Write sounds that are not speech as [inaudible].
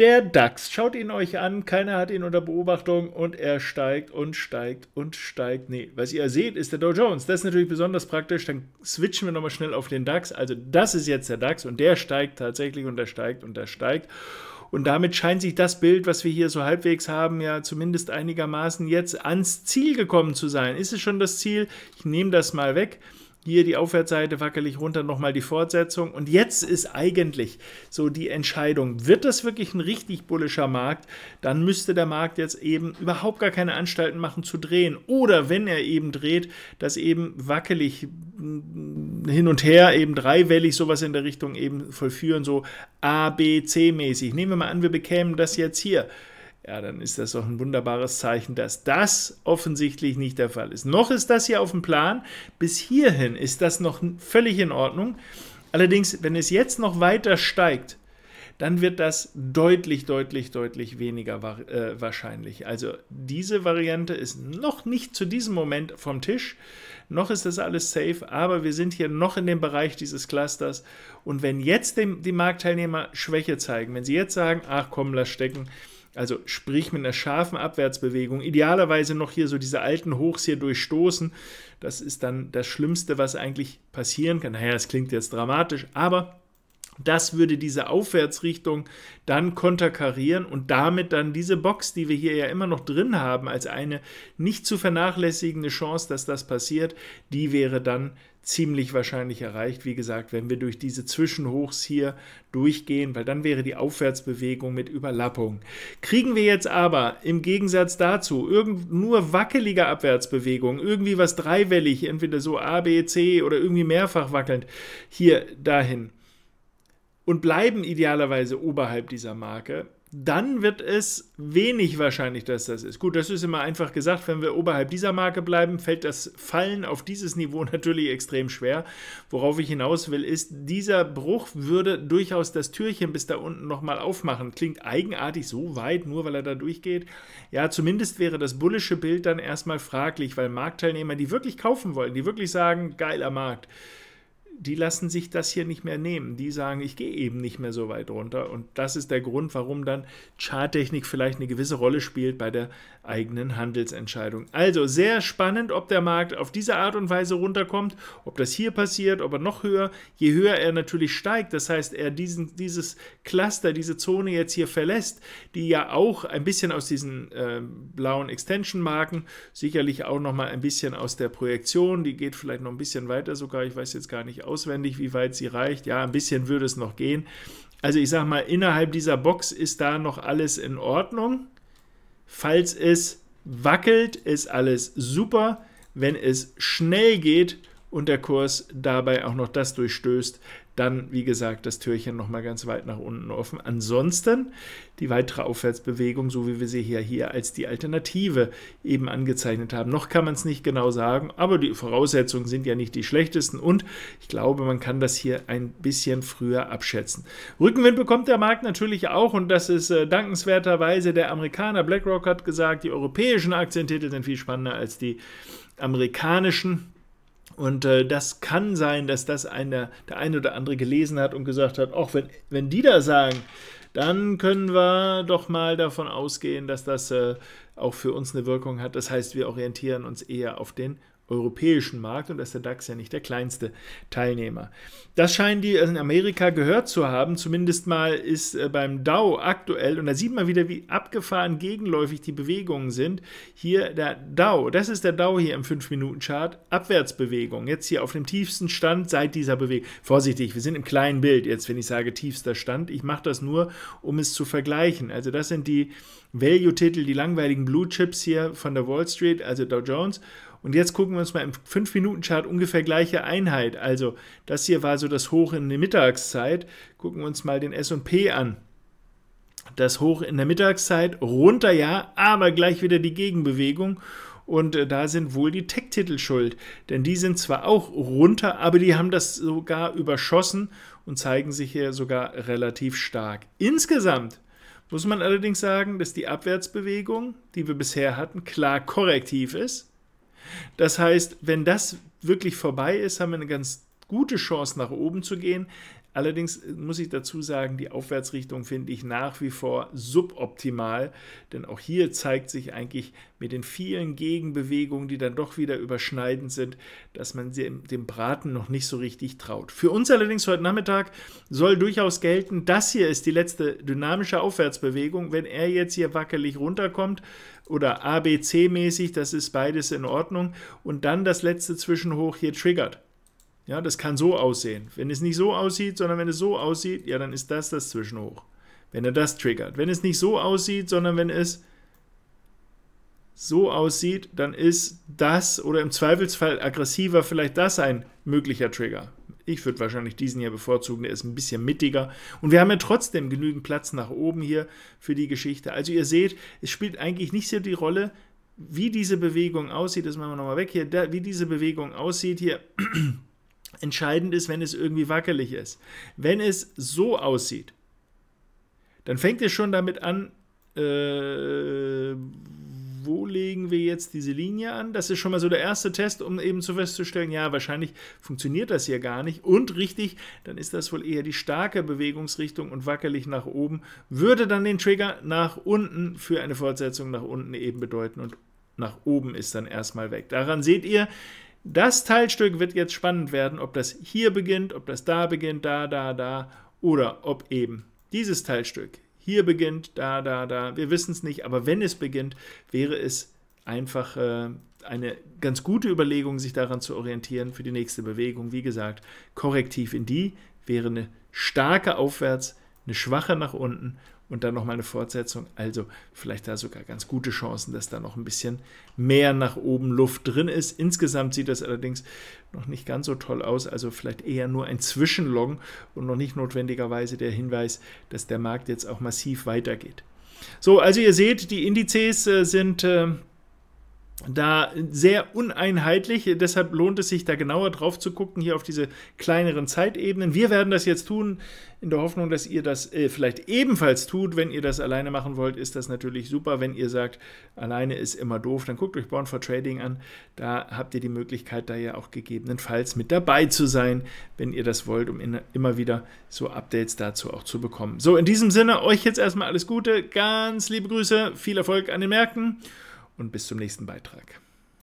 Der DAX, schaut ihn euch an, keiner hat ihn unter Beobachtung und er steigt und steigt und steigt. Nee, was ihr seht, ist der Dow Jones. Das ist natürlich besonders praktisch. Dann switchen wir nochmal schnell auf den DAX. Also das ist jetzt der DAX und der steigt tatsächlich und der steigt und der steigt. Und damit scheint sich das Bild, was wir hier so halbwegs haben, ja zumindest einigermaßen jetzt ans Ziel gekommen zu sein. Ist es schon das Ziel? Ich nehme das mal weg hier die Aufwärtsseite wackelig runter, nochmal die Fortsetzung. Und jetzt ist eigentlich so die Entscheidung, wird das wirklich ein richtig bullischer Markt, dann müsste der Markt jetzt eben überhaupt gar keine Anstalten machen zu drehen. Oder wenn er eben dreht, das eben wackelig mm, hin und her, eben dreiwellig sowas in der Richtung eben vollführen, so A, B, C mäßig. Nehmen wir mal an, wir bekämen das jetzt hier ja, dann ist das doch ein wunderbares Zeichen, dass das offensichtlich nicht der Fall ist. Noch ist das hier auf dem Plan. Bis hierhin ist das noch völlig in Ordnung. Allerdings, wenn es jetzt noch weiter steigt, dann wird das deutlich, deutlich, deutlich weniger äh, wahrscheinlich. Also diese Variante ist noch nicht zu diesem Moment vom Tisch, noch ist das alles safe, aber wir sind hier noch in dem Bereich dieses Clusters und wenn jetzt dem, die Marktteilnehmer Schwäche zeigen, wenn sie jetzt sagen, ach komm, lass stecken, also sprich mit einer scharfen Abwärtsbewegung. Idealerweise noch hier so diese alten Hochs hier durchstoßen. Das ist dann das Schlimmste, was eigentlich passieren kann. Naja, es klingt jetzt dramatisch, aber das würde diese Aufwärtsrichtung dann konterkarieren und damit dann diese Box, die wir hier ja immer noch drin haben, als eine nicht zu vernachlässigende Chance, dass das passiert, die wäre dann ziemlich wahrscheinlich erreicht, wie gesagt, wenn wir durch diese Zwischenhochs hier durchgehen, weil dann wäre die Aufwärtsbewegung mit Überlappung. Kriegen wir jetzt aber im Gegensatz dazu irgend nur wackelige Abwärtsbewegungen, irgendwie was dreiwellig, entweder so A, B, C oder irgendwie mehrfach wackelnd, hier dahin und bleiben idealerweise oberhalb dieser Marke, dann wird es wenig wahrscheinlich, dass das ist. Gut, das ist immer einfach gesagt, wenn wir oberhalb dieser Marke bleiben, fällt das Fallen auf dieses Niveau [laughs] natürlich extrem schwer. Worauf ich hinaus will, ist, dieser Bruch würde durchaus das Türchen bis da unten nochmal aufmachen. Klingt eigenartig so weit, nur weil er da durchgeht. Ja, zumindest wäre das bullische Bild dann erstmal fraglich, weil Marktteilnehmer, die wirklich kaufen wollen, die wirklich sagen, geiler Markt, die lassen sich das hier nicht mehr nehmen. Die sagen, ich gehe eben nicht mehr so weit runter. Und das ist der Grund, warum dann Charttechnik vielleicht eine gewisse Rolle spielt bei der eigenen Handelsentscheidung. Also sehr spannend, ob der Markt auf diese Art und Weise runterkommt, ob das hier passiert, ob er noch höher. Je höher er natürlich steigt, das heißt, er diesen, dieses Cluster, diese Zone jetzt hier verlässt, die ja auch ein bisschen aus diesen äh, blauen Extension-Marken, sicherlich auch nochmal ein bisschen aus der Projektion, die geht vielleicht noch ein bisschen weiter sogar, ich weiß jetzt gar nicht auswendig, wie weit sie reicht. Ja, ein bisschen würde es noch gehen. Also ich sage mal, innerhalb dieser Box ist da noch alles in Ordnung. Falls es wackelt, ist alles super. Wenn es schnell geht und der Kurs dabei auch noch das durchstößt, dann, wie gesagt, das Türchen nochmal ganz weit nach unten offen. Ansonsten die weitere Aufwärtsbewegung, so wie wir sie hier, hier als die Alternative eben angezeichnet haben. Noch kann man es nicht genau sagen, aber die Voraussetzungen sind ja nicht die schlechtesten und ich glaube, man kann das hier ein bisschen früher abschätzen. Rückenwind bekommt der Markt natürlich auch und das ist äh, dankenswerterweise der Amerikaner. BlackRock hat gesagt, die europäischen Aktientitel sind viel spannender als die amerikanischen. Und äh, das kann sein, dass das einer, der eine oder andere gelesen hat und gesagt hat, auch wenn, wenn die da sagen, dann können wir doch mal davon ausgehen, dass das äh, auch für uns eine Wirkung hat. Das heißt, wir orientieren uns eher auf den europäischen Markt und da ist der DAX ja nicht der kleinste Teilnehmer. Das scheinen die also in Amerika gehört zu haben, zumindest mal ist äh, beim Dow aktuell, und da sieht man wieder, wie abgefahren gegenläufig die Bewegungen sind. Hier der Dow, das ist der Dow hier im 5-Minuten-Chart, Abwärtsbewegung, jetzt hier auf dem tiefsten Stand seit dieser Bewegung. Vorsichtig, wir sind im kleinen Bild jetzt, wenn ich sage tiefster Stand. Ich mache das nur, um es zu vergleichen. Also das sind die Value-Titel, die langweiligen Blue Chips hier von der Wall Street, also Dow Jones und jetzt gucken wir uns mal im 5-Minuten-Chart ungefähr gleiche Einheit. Also das hier war so das Hoch in der Mittagszeit. Gucken wir uns mal den S&P an. Das Hoch in der Mittagszeit, runter ja, aber gleich wieder die Gegenbewegung. Und äh, da sind wohl die Tech-Titel schuld. Denn die sind zwar auch runter, aber die haben das sogar überschossen und zeigen sich hier sogar relativ stark. Insgesamt muss man allerdings sagen, dass die Abwärtsbewegung, die wir bisher hatten, klar korrektiv ist. Das heißt, wenn das wirklich vorbei ist, haben wir eine ganz gute Chance, nach oben zu gehen. Allerdings äh, muss ich dazu sagen, die Aufwärtsrichtung finde ich nach wie vor suboptimal, denn auch hier zeigt sich eigentlich mit den vielen Gegenbewegungen, die dann doch wieder überschneidend sind, dass man dem Braten noch nicht so richtig traut. Für uns allerdings heute Nachmittag soll durchaus gelten, das hier ist die letzte dynamische Aufwärtsbewegung. Wenn er jetzt hier wackelig runterkommt, oder ABC-mäßig, das ist beides in Ordnung. Und dann das letzte Zwischenhoch hier triggert. Ja, das kann so aussehen. Wenn es nicht so aussieht, sondern wenn es so aussieht, ja, dann ist das das Zwischenhoch. Wenn er das triggert. Wenn es nicht so aussieht, sondern wenn es so aussieht, dann ist das oder im Zweifelsfall aggressiver vielleicht das ein möglicher Trigger. Ich würde wahrscheinlich diesen hier bevorzugen, der ist ein bisschen mittiger. Und wir haben ja trotzdem genügend Platz nach oben hier für die Geschichte. Also ihr seht, es spielt eigentlich nicht so die Rolle, wie diese Bewegung aussieht. Das machen wir nochmal weg hier. wie diese Bewegung aussieht hier. [clears throat] Entscheidend ist, wenn es irgendwie wackelig ist. Wenn es so aussieht, dann fängt es schon damit an, äh, wo legen wir jetzt diese Linie an? Das ist schon mal so der erste Test, um eben zu festzustellen, ja, wahrscheinlich funktioniert das hier gar nicht. Und richtig, dann ist das wohl eher die starke Bewegungsrichtung und wackelig nach oben, würde dann den Trigger nach unten für eine Fortsetzung nach unten eben bedeuten und nach oben ist dann erstmal weg. Daran seht ihr, das Teilstück wird jetzt spannend werden, ob das hier beginnt, ob das da beginnt, da, da, da oder ob eben dieses Teilstück hier beginnt, da, da, da. Wir wissen es nicht, aber wenn es beginnt, wäre es einfach äh, eine ganz gute Überlegung, sich daran zu orientieren für die nächste Bewegung. Wie gesagt, korrektiv in die wäre eine starke Aufwärts, eine schwache nach unten und dann nochmal eine Fortsetzung. Also vielleicht da sogar ganz gute Chancen, dass da noch ein bisschen mehr nach oben Luft drin ist. Insgesamt sieht das allerdings noch nicht ganz so toll aus. Also vielleicht eher nur ein Zwischenlong und noch nicht notwendigerweise der Hinweis, dass der Markt jetzt auch massiv weitergeht. So, also ihr seht, die Indizes äh, sind... Äh, da sehr uneinheitlich. Deshalb lohnt es sich, da genauer drauf zu gucken, hier auf diese kleineren Zeitebenen. Wir werden das jetzt tun, in der Hoffnung, dass ihr das äh, vielleicht ebenfalls tut. Wenn ihr das alleine machen wollt, ist das natürlich super. Wenn ihr sagt, alleine ist immer doof, dann guckt euch Born for Trading an. Da habt ihr die Möglichkeit, da ja auch gegebenenfalls mit dabei zu sein, wenn ihr das wollt, um in, immer wieder so Updates dazu auch zu bekommen. So, in diesem Sinne, euch jetzt erstmal alles Gute, ganz liebe Grüße, viel Erfolg an den Märkten und bis zum nächsten Beitrag.